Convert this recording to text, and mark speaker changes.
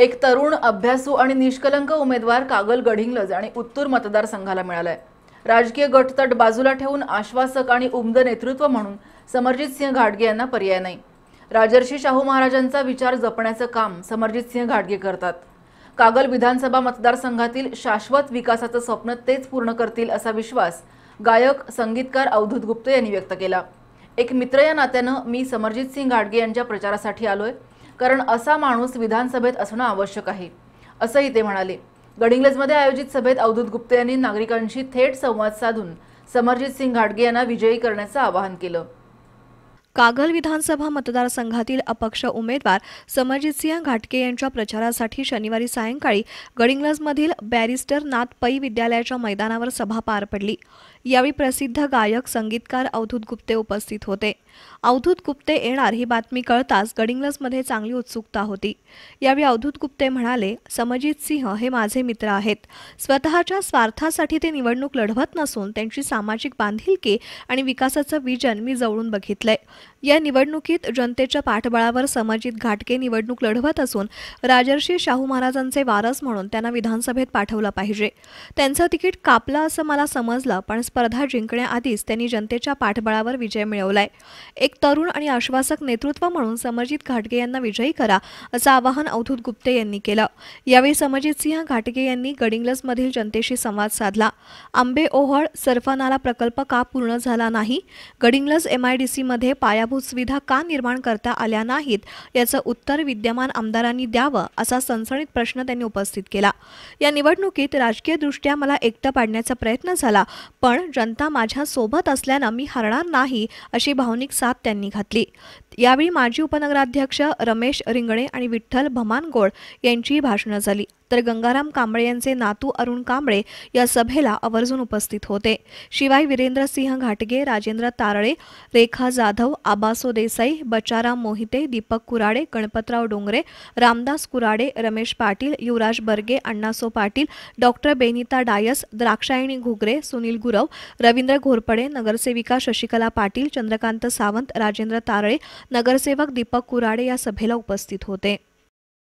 Speaker 1: एक तरुण अभ्यासू आणि निष्कलंक उमेदवार कागल गढिंगलज आणि उत्तूर मतदारसंघाला मिळालाय राजकीय गटतट बाजूला ठेवून आश्वासक आणि उमद नेतृत्व म्हणून समरजित सिंह घाटगे यांना पर्याय नाही राजर्षी शाहू महाराजांचा विचार जपण्याचं काम समरजित सिंह घाटगे करतात कागल विधानसभा मतदारसंघातील शाश्वत विकासाचं स्वप्न तेच पूर्ण करतील असा विश्वास गायक संगीतकार अवधूत गुप्ते यांनी व्यक्त केला एक मित्र या नात्यानं मी समरजित सिंग घाटगे यांच्या प्रचारासाठी आलोय कारण असा माणूस विधानसभेत असणं आवश्यक आहे असंही ते म्हणाले गडिंग्लजमध्ये आयोजित सभेत अवधूत गुप्ते यांनी नागरिकांशी थेट संवाद साधून समरजित सिंग यांना विजयी करण्याचं आवाहन केलं
Speaker 2: कागल विधानसभा मतदारसंघातील अपक्ष उमेदवार सिंह घाटके यांच्या प्रचारासाठी शनिवारी सायंकाळी गडिंग्लजमधील बॅरिस्टर नाथ पै विद्यालयाच्या मैदानावर सभा पार पडली यावेळी प्रसिद्ध गायक संगीतकार अवधूत गुप्ते उपस्थित होते अवधूत गुप्ते येणार ही बातमी कळताच गडिंग्लजमध्ये चांगली उत्सुकता होती यावेळी अवधूत गुप्ते म्हणाले समजित सिंह हे माझे मित्र आहेत स्वतःच्या स्वार्थासाठी ते निवडणूक लढवत नसून त्यांची सामाजिक बांधिलकी आणि विकासाचं विजन मी जवळून बघितलंय या निवडणुकीत जनतेच्या पाठबळावर समाजित घाटके निवडणूक लढवत असून राजर्षी शाहू महाराजांचे वारस म्हणून त्यांना विधानसभेत पाठवलं पाहिजे त्यांचं तिकीट कापलं असं मला समजलं पण स्पर्धा जिंकण्याआधीच त्यांनी जनतेच्या पाठबळावर विजय मिळवलाय एक तरुण आणि आश्वासक नेतृत्व म्हणून समजित घाटगे यांना विजयी करा असं आवाहन अवधूत गुप्ते यांनी केलं यावेळी समजित सिंह घाटगे यांनी गडिंग्लजमधील जनतेशी संवाद साधला आंबे ओहळ सरफनाला प्रकल्प का पूर्ण झाला नाही गडिंग्लज मध्ये पायाभूत सुविधा का निर्माण करता आल्या नाहीत याचं उत्तर विद्यमान आमदारांनी द्यावं असा सणसणीत प्रश्न त्यांनी उपस्थित केला या निवडणुकीत राजकीयदृष्ट्या मला एकटं पाडण्याचा प्रयत्न झाला पण जनता माझ्या सोबत असल्यानं मी हरणार नाही अशी भावनिक साथ त्यांनी घातली यावेळी माजी उपनगराध्यक्ष रमेश रिंगणे आणि विठ्ठल भमानगोळ यांचीही भाषणं झाली तर गंगाराम कांबळे यांचे नातू अरुण कांबळे या सभेला आवर्जून उपस्थित होते शिवाय वीरेंद्र सिंह घाटगे राजेंद्र तारळे रेखा जाधव आबासो देसाई बचाराम मोहिते दीपक कुराडे गणपतराव डोंगरे रामदास कुराडे रमेश पाटील युवराज बर्गे अण्णासो पाटील डॉक्टर बेनिता डायस द्राक्षायणी घुगरे सुनील गुरव रवींद्र घोरपडे नगरसेविका शशिकला पाटील चंद्रकांत सावंत राजेंद्र तारळे नगरसेवक दीपक कुराडे या सभेला उपस्थित होते